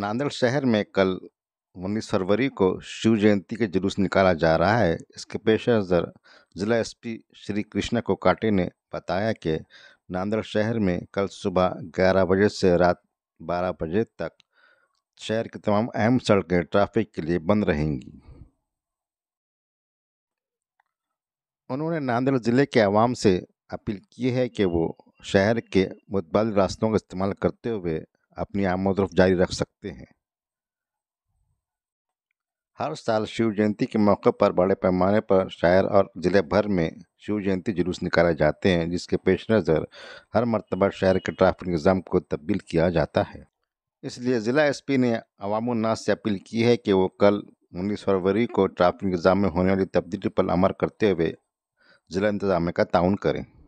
नांदेड़ शहर में कल उन्नीस फरवरी को शिव जयंती के जुलूस निकाला जा रहा है इसके पेश नज़र जिला एसपी श्री कृष्णा कोकाटे ने बताया कि नांदेड़ शहर में कल सुबह 11 बजे से रात 12 बजे तक शहर की तमाम अहम सड़कें ट्रैफिक के लिए बंद रहेंगी उन्होंने नांदेड़ ज़िले के आवाम से अपील की है कि वो शहर के मुतबाद रास्तों का इस्तेमाल करते हुए अपनी आमदरफ जारी रख सकते हैं हर साल शिव जयंती के मौके पर बड़े पैमाने पर शहर और ज़िले भर में शिव जयंती जुलूस निकाले जाते हैं जिसके पेश नज़र हर मरतबा शहर के ट्रैफिक निज़ाम को तब्दील किया जाता है इसलिए ज़िला एसपी ने अवामनास से अपील की है कि वो कल उन्नीस फरवरी को ट्रैफिक निज़ाम में होने वाली तब्दीली पर अमर करते हुए ज़िला इंतजाम का ताउन करें